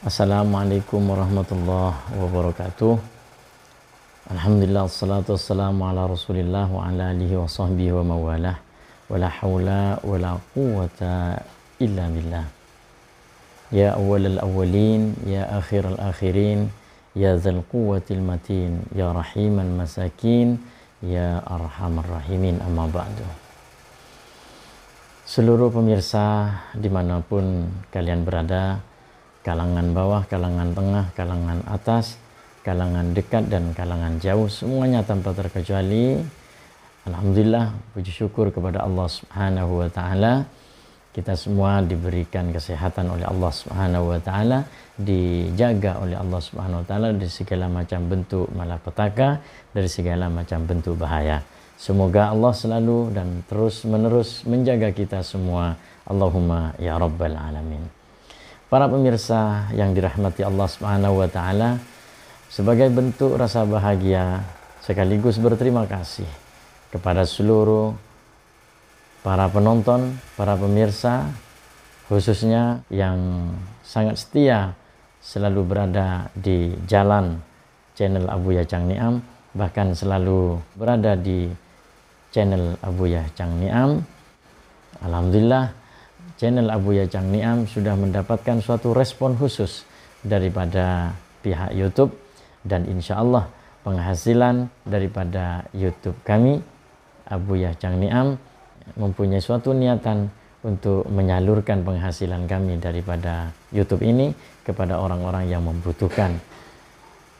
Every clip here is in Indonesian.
Assalamualaikum warahmatullahi wabarakatuh Alhamdulillah Assalatu wassalamu ala rasulillah Wa ala alihi wa sahbihi wa mawalah Wa la hawla quwata illa billah Ya awal awwalin Ya akhir akhirin Ya zal quwatil matin Ya rahiman masakin Ya arhamar rahimin Amma ba'du Seluruh pemirsa dimanapun kalian berada, Kalangan bawah, kalangan tengah, kalangan atas, kalangan dekat dan kalangan jauh semuanya tanpa terkecuali Alhamdulillah puji syukur kepada Allah Subhanahu wa taala kita semua diberikan kesehatan oleh Allah Subhanahu wa taala dijaga oleh Allah Subhanahu wa taala dari segala macam bentuk malapetaka dari segala macam bentuk bahaya semoga Allah selalu dan terus menerus menjaga kita semua Allahumma ya rabbal alamin Para pemirsa yang dirahmati Allah Subhanahu wa taala, sebagai bentuk rasa bahagia sekaligus berterima kasih kepada seluruh para penonton, para pemirsa khususnya yang sangat setia selalu berada di jalan channel Abu ya Cang Niam bahkan selalu berada di channel Abu ya Cang Niam. Alhamdulillah channel Abu Yajang Niam sudah mendapatkan suatu respon khusus daripada pihak YouTube dan insya Allah penghasilan daripada YouTube kami Abu Yajang Niam mempunyai suatu niatan untuk menyalurkan penghasilan kami daripada YouTube ini kepada orang-orang yang membutuhkan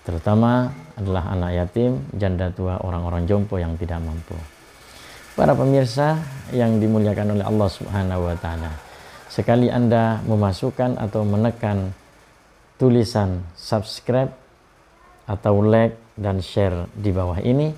terutama adalah anak yatim, janda tua, orang-orang jompo yang tidak mampu. Para pemirsa yang dimuliakan oleh Allah Subhanahu wa taala. Sekali Anda memasukkan atau menekan tulisan subscribe atau like dan share di bawah ini,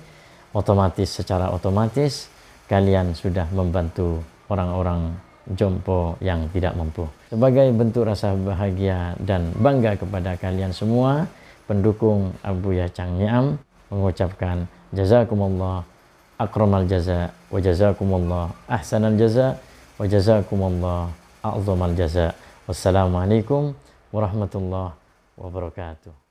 otomatis secara otomatis kalian sudah membantu orang-orang jompo yang tidak mampu. Sebagai bentuk rasa bahagia dan bangga kepada kalian semua, pendukung Abu Yacang Niam mengucapkan jazakumullah akramal jaza wa jazakumullah ahsanal jaza wa jazakumullah a'zamal jaza. Wassalamualaikum warahmatullahi wabarakatuh.